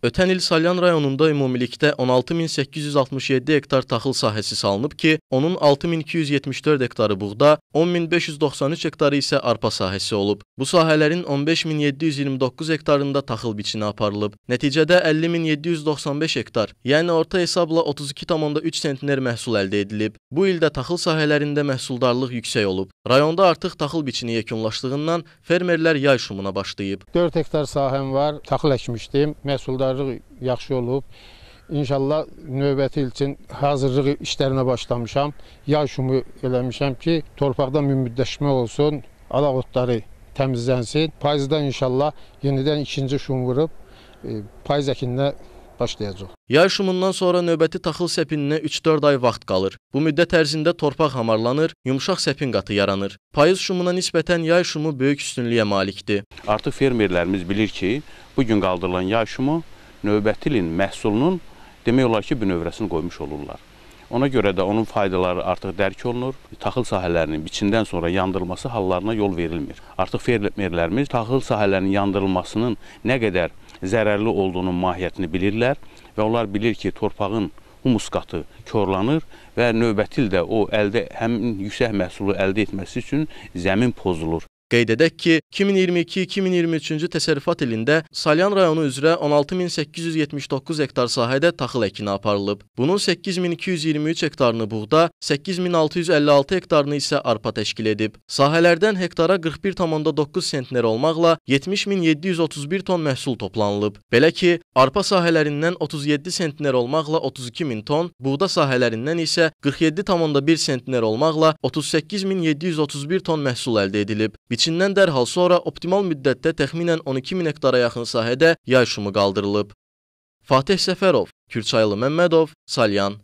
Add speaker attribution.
Speaker 1: Ötən il Salyan rayonunda ümumilikdə 16867 hektar taxıl sahəsi salınıb ki, onun 6274 hektarı buğda, 10593 hektarı isə arpa sahəsi olub. Bu sahələrin 15729 hektarında taxıl biçini aparılıb. Nəticədə 50795 hektar, yəni orta hesabla 32,3 sentner məhsul əldə edilib. Bu ildə taxıl sahələrində məhsuldarlıq yüksək olub. Rayonda artıq taxıl biçini yekunlaşdığından fermerlər yay şumuna başlayıb.
Speaker 2: 4 hektar sahəm var, taxıl əkmişdim, məhsuldar hazırlıq yaxşı olub. İnşallah növbəti il üçün hazırlıq işlərinə başlamışam. Yay şumu eləmişəm ki, torpaqda mümüddəşmə olsun, alaq otları təmizlənsin. Payızda inşallah yenidən ikinci şum vurub e, payız əkinə başlayacaq.
Speaker 1: Yay şumundan sonra növbəti taxıl səpininə 3-4 ay vaxt qalır. Bu müddət ərzində torpaq hamarlanır, yumşaq səpin qatı yaranır. Payız şumuna nisbətən yay şumu böyük üstünlüyə
Speaker 3: malikdir. Artıq fermerlərimiz bilir ki, bu gün qaldırılan yay şumu növbəti ilin məhsulunun demək olar ki, bünövrəsini qoymuş olurlar. Ona görə də onun faydaları artıq dərk olunur. Taxıl sahələrinin biçindən sonra yandırılması hallarına yol verilmir. Artıq fermerlərimiz taxıl sahələrinin yandırılmasının nə qədər zərərli olduğunun mahiyyətini bilirlər və onlar bilir ki, torpağın humus qatı korlanır və növbəti ildə o əldə həmin yüksək məhsulu əldə etməsi üçün zəmin pozulur. Qeyd edək ki,
Speaker 1: 2022-2023-cü təsərrüfat ilində Salyan rayonu üzrə 16879 hektar sahədə taxıl əkini aparılıb. Bunun 8223 hektarını buğda, 8656 hektarını isə arpa təşkil edib. Sahələrdən hektara 41,9 sentner olmaqla 70731 ton məhsul toplanılıb. Belə ki, arpa sahələrindən 37 sentner olmaqla 32000 ton, buğda sahələrindən isə 47,1 sentner olmaqla 38731 ton məhsul əldə edilib. Biçindən dərhal sonra optimal müddətdə təxminən 12 min hektara yaxın sahədə yay şumu qaldırılıb. Fatih Səfərov, Kürçaylı Məmmədov, Salyan.